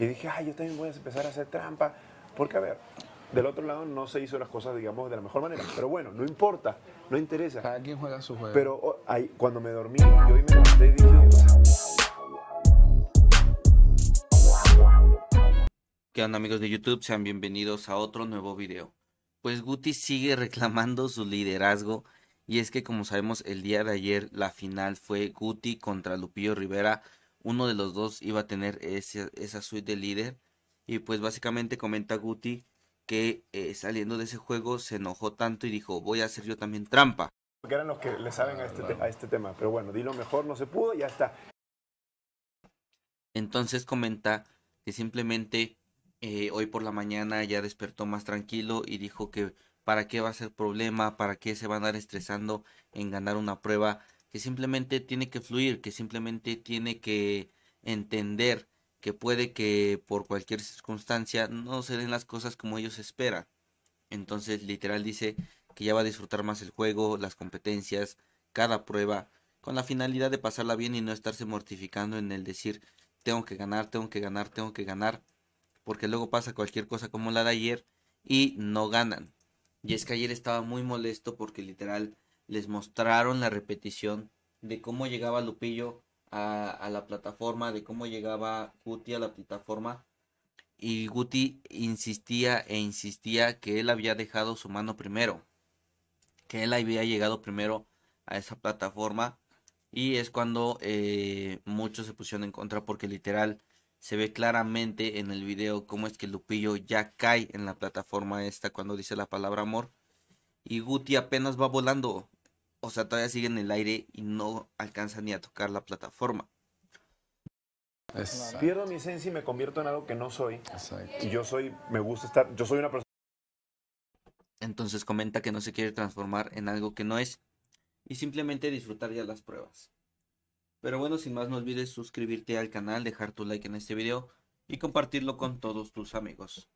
Y dije, ay, yo también voy a empezar a hacer trampa. Porque, a ver, del otro lado no se hizo las cosas, digamos, de la mejor manera. Pero bueno, no importa, no interesa. Cada quien juega su juego. Pero oh, cuando me dormí, yo me levanté y dije... ¿Qué onda amigos de YouTube? Sean bienvenidos a otro nuevo video. Pues Guti sigue reclamando su liderazgo y es que como sabemos el día de ayer la final fue Guti contra Lupillo Rivera uno de los dos iba a tener esa suite de líder. Y pues básicamente comenta Guti que eh, saliendo de ese juego se enojó tanto y dijo, voy a hacer yo también trampa. Porque eran los que le saben a este, este tema. Pero bueno, di lo mejor, no se pudo, ya está. Entonces comenta que simplemente eh, hoy por la mañana ya despertó más tranquilo y dijo que para qué va a ser problema, para qué se van a dar estresando en ganar una prueba que simplemente tiene que fluir, que simplemente tiene que entender que puede que por cualquier circunstancia no se den las cosas como ellos esperan. Entonces, literal dice que ya va a disfrutar más el juego, las competencias, cada prueba, con la finalidad de pasarla bien y no estarse mortificando en el decir, tengo que ganar, tengo que ganar, tengo que ganar, porque luego pasa cualquier cosa como la de ayer y no ganan. Y es que ayer estaba muy molesto porque literal les mostraron la repetición de cómo llegaba Lupillo a, la plataforma, de cómo llegaba Guti a la plataforma. Y Guti insistía e insistía que él había dejado su mano primero, que él había llegado primero a esa plataforma. Y es cuando eh, muchos se pusieron en contra porque literal se ve claramente en el video cómo es que Lupillo ya cae en la plataforma esta cuando dice la palabra amor. Y Guti apenas va volando o sea, todavía sigue en el aire y no alcanza ni a tocar la plataforma. Pierdo mi esencia y me convierto en algo que no soy. Y yo soy, me gusta estar, yo soy una persona. Entonces comenta que no se quiere transformar en algo que no es y simplemente disfrutar ya las pruebas. Pero bueno, sin más no olvides suscribirte al canal, dejar tu like en este video y compartirlo con todos tus amigos.